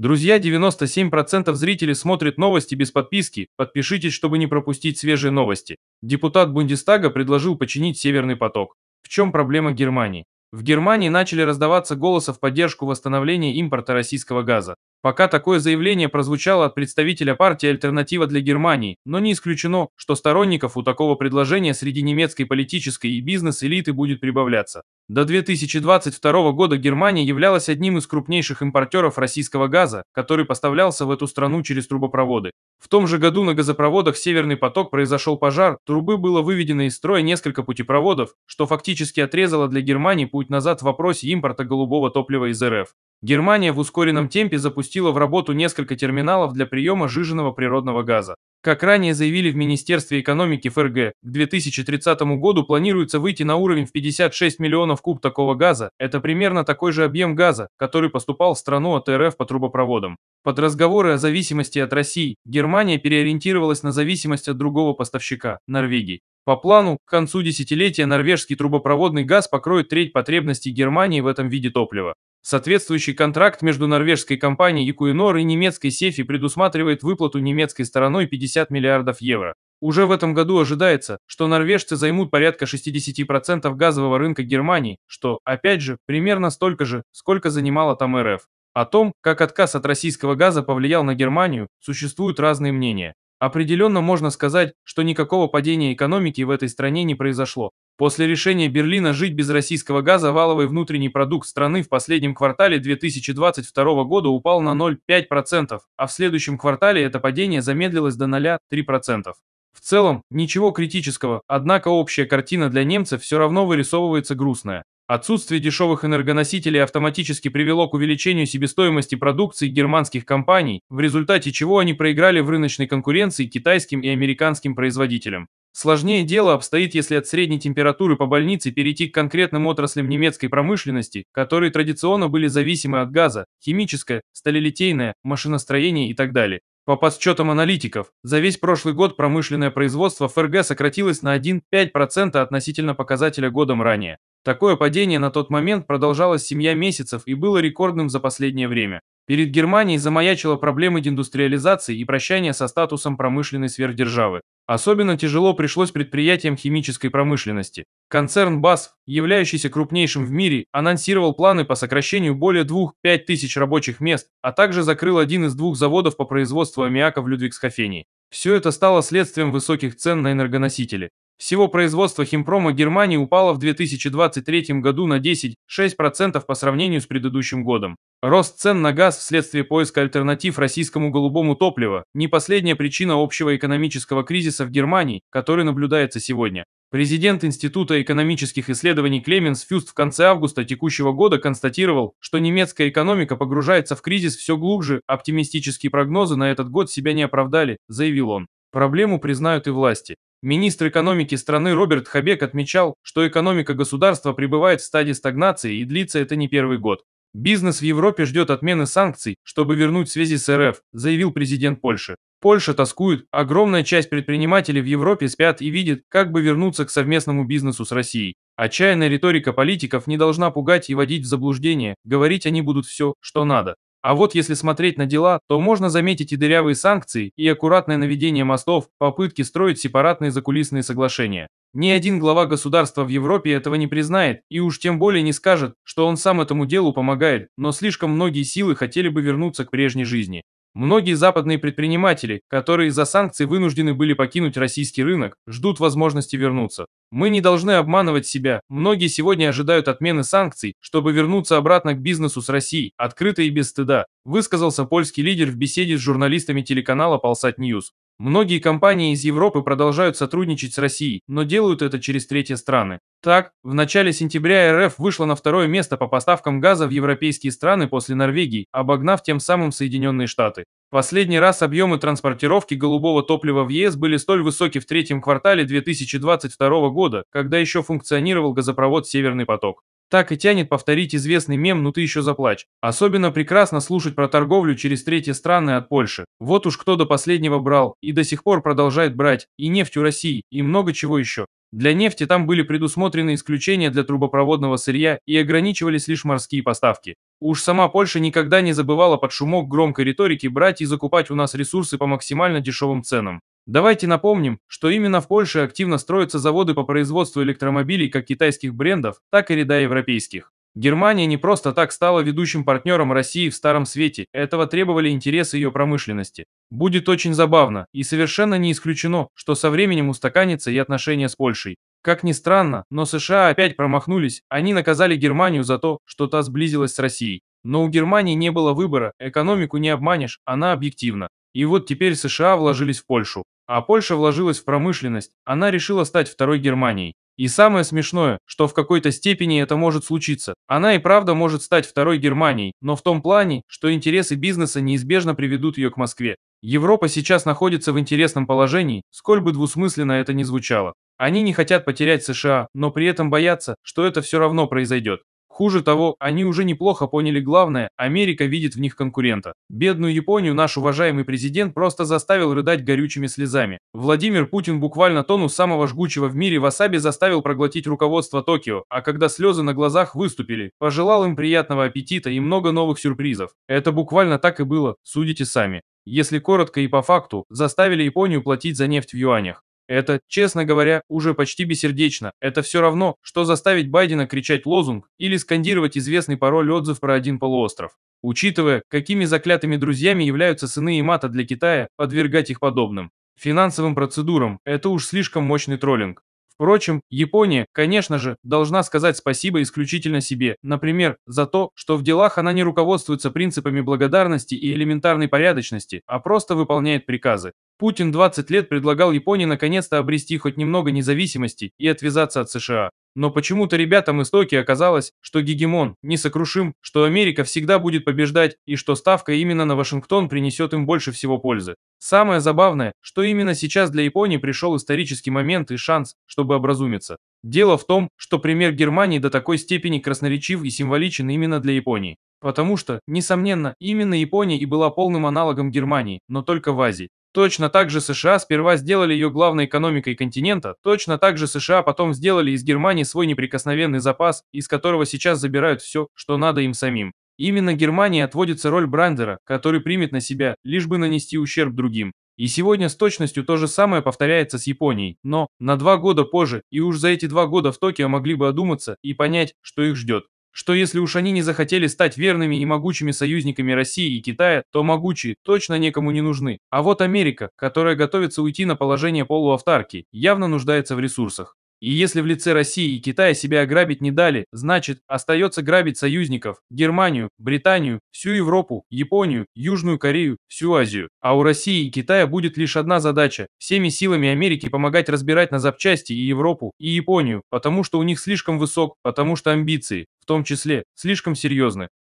Друзья, 97% зрителей смотрят новости без подписки, подпишитесь, чтобы не пропустить свежие новости. Депутат Бундестага предложил починить Северный поток. В чем проблема Германии? В Германии начали раздаваться голоса в поддержку восстановления импорта российского газа. Пока такое заявление прозвучало от представителя партии «Альтернатива для Германии», но не исключено, что сторонников у такого предложения среди немецкой политической и бизнес-элиты будет прибавляться. До 2022 года Германия являлась одним из крупнейших импортеров российского газа, который поставлялся в эту страну через трубопроводы. В том же году на газопроводах «Северный поток» произошел пожар, трубы было выведено из строя несколько путепроводов, что фактически отрезало для Германии путь назад в вопросе импорта голубого топлива из РФ. Германия в ускоренном темпе запустила в работу несколько терминалов для приема жиженного природного газа. Как ранее заявили в Министерстве экономики ФРГ, к 2030 году планируется выйти на уровень в 56 миллионов куб такого газа. Это примерно такой же объем газа, который поступал в страну от РФ по трубопроводам. Под разговоры о зависимости от России Германия переориентировалась на зависимость от другого поставщика – Норвегии. По плану, к концу десятилетия норвежский трубопроводный газ покроет треть потребностей Германии в этом виде топлива. Соответствующий контракт между норвежской компанией Якуинор и немецкой Сефи предусматривает выплату немецкой стороной 50 миллиардов евро. Уже в этом году ожидается, что норвежцы займут порядка 60% газового рынка Германии, что, опять же, примерно столько же, сколько занимала там РФ. О том, как отказ от российского газа повлиял на Германию, существуют разные мнения. Определенно можно сказать, что никакого падения экономики в этой стране не произошло. После решения Берлина жить без российского газа валовый внутренний продукт страны в последнем квартале 2022 года упал на 0,5%, а в следующем квартале это падение замедлилось до 0,3%. В целом, ничего критического, однако общая картина для немцев все равно вырисовывается грустная. Отсутствие дешевых энергоносителей автоматически привело к увеличению себестоимости продукции германских компаний, в результате чего они проиграли в рыночной конкуренции китайским и американским производителям. Сложнее дело обстоит, если от средней температуры по больнице перейти к конкретным отраслям немецкой промышленности, которые традиционно были зависимы от газа, химическая, сталелитейная, машиностроение и так далее. По подсчетам аналитиков, за весь прошлый год промышленное производство ФРГ сократилось на 1,5% относительно показателя годом ранее. Такое падение на тот момент продолжалось семья месяцев и было рекордным за последнее время. Перед Германией замаячила проблемы деиндустриализации и прощания со статусом промышленной сверхдержавы. Особенно тяжело пришлось предприятиям химической промышленности. Концерн БАСФ, являющийся крупнейшим в мире, анонсировал планы по сокращению более 2-5 тысяч рабочих мест, а также закрыл один из двух заводов по производству аммиака в Людвигсхофении. Все это стало следствием высоких цен на энергоносители. Всего производство химпрома Германии упало в 2023 году на 10,6% по сравнению с предыдущим годом. Рост цен на газ вследствие поиска альтернатив российскому голубому топливу – не последняя причина общего экономического кризиса в Германии, который наблюдается сегодня. Президент Института экономических исследований Клеменс Фюст в конце августа текущего года констатировал, что немецкая экономика погружается в кризис все глубже, оптимистические прогнозы на этот год себя не оправдали, заявил он. Проблему признают и власти. Министр экономики страны Роберт Хабек отмечал, что экономика государства пребывает в стадии стагнации и длится это не первый год. Бизнес в Европе ждет отмены санкций, чтобы вернуть связи с РФ, заявил президент Польши. Польша тоскует, огромная часть предпринимателей в Европе спят и видят, как бы вернуться к совместному бизнесу с Россией. Отчаянная риторика политиков не должна пугать и водить в заблуждение, говорить они будут все, что надо. А вот если смотреть на дела, то можно заметить и дырявые санкции, и аккуратное наведение мостов, попытки строить сепаратные закулисные соглашения. Ни один глава государства в Европе этого не признает, и уж тем более не скажет, что он сам этому делу помогает, но слишком многие силы хотели бы вернуться к прежней жизни. Многие западные предприниматели, которые из-за санкций вынуждены были покинуть российский рынок, ждут возможности вернуться. Мы не должны обманывать себя. Многие сегодня ожидают отмены санкций, чтобы вернуться обратно к бизнесу с Россией, открыто и без стыда, высказался польский лидер в беседе с журналистами телеканала Polsat News. Многие компании из Европы продолжают сотрудничать с Россией, но делают это через третьи страны. Так, в начале сентября РФ вышла на второе место по поставкам газа в европейские страны после Норвегии, обогнав тем самым Соединенные Штаты. Последний раз объемы транспортировки голубого топлива в ЕС были столь высоки в третьем квартале 2022 года, когда еще функционировал газопровод «Северный поток». Так и тянет повторить известный мем «Ну ты еще заплачь». Особенно прекрасно слушать про торговлю через третьи страны от Польши. Вот уж кто до последнего брал и до сих пор продолжает брать и нефть у России, и много чего еще. Для нефти там были предусмотрены исключения для трубопроводного сырья и ограничивались лишь морские поставки. Уж сама Польша никогда не забывала под шумок громкой риторики брать и закупать у нас ресурсы по максимально дешевым ценам. Давайте напомним, что именно в Польше активно строятся заводы по производству электромобилей как китайских брендов, так и ряда европейских. Германия не просто так стала ведущим партнером России в Старом Свете, этого требовали интересы ее промышленности. Будет очень забавно, и совершенно не исключено, что со временем устаканится и отношения с Польшей. Как ни странно, но США опять промахнулись, они наказали Германию за то, что та сблизилась с Россией. Но у Германии не было выбора, экономику не обманешь, она объективна. И вот теперь США вложились в Польшу, а Польша вложилась в промышленность, она решила стать второй Германией. И самое смешное, что в какой-то степени это может случиться. Она и правда может стать второй Германией, но в том плане, что интересы бизнеса неизбежно приведут ее к Москве. Европа сейчас находится в интересном положении, сколь бы двусмысленно это ни звучало. Они не хотят потерять США, но при этом боятся, что это все равно произойдет. Хуже того, они уже неплохо поняли главное, Америка видит в них конкурента. Бедную Японию наш уважаемый президент просто заставил рыдать горючими слезами. Владимир Путин буквально тону самого жгучего в мире васаби заставил проглотить руководство Токио, а когда слезы на глазах выступили, пожелал им приятного аппетита и много новых сюрпризов. Это буквально так и было, судите сами. Если коротко и по факту, заставили Японию платить за нефть в юанях. Это, честно говоря, уже почти бессердечно. Это все равно, что заставить Байдена кричать лозунг или скандировать известный пароль отзыв про один полуостров. Учитывая, какими заклятыми друзьями являются сыны и мата для Китая, подвергать их подобным финансовым процедурам – это уж слишком мощный троллинг. Впрочем, Япония, конечно же, должна сказать спасибо исключительно себе, например, за то, что в делах она не руководствуется принципами благодарности и элементарной порядочности, а просто выполняет приказы. Путин 20 лет предлагал Японии наконец-то обрести хоть немного независимости и отвязаться от США. Но почему-то ребятам из Токи оказалось, что гегемон несокрушим, что Америка всегда будет побеждать и что ставка именно на Вашингтон принесет им больше всего пользы. Самое забавное, что именно сейчас для Японии пришел исторический момент и шанс, чтобы образумиться. Дело в том, что пример Германии до такой степени красноречив и символичен именно для Японии. Потому что, несомненно, именно Япония и была полным аналогом Германии, но только в Азии. Точно так же США сперва сделали ее главной экономикой континента, точно так же США потом сделали из Германии свой неприкосновенный запас, из которого сейчас забирают все, что надо им самим. Именно Германии отводится роль брандера, который примет на себя, лишь бы нанести ущерб другим. И сегодня с точностью то же самое повторяется с Японией, но на два года позже, и уж за эти два года в Токио могли бы одуматься и понять, что их ждет что если уж они не захотели стать верными и могучими союзниками России и Китая, то могучие точно никому не нужны. А вот Америка, которая готовится уйти на положение полуавтарки, явно нуждается в ресурсах. И если в лице России и Китая себя ограбить не дали, значит, остается грабить союзников – Германию, Британию, всю Европу, Японию, Южную Корею, всю Азию. А у России и Китая будет лишь одна задача – всеми силами Америки помогать разбирать на запчасти и Европу, и Японию, потому что у них слишком высок, потому что амбиции, в том числе, слишком серьезны.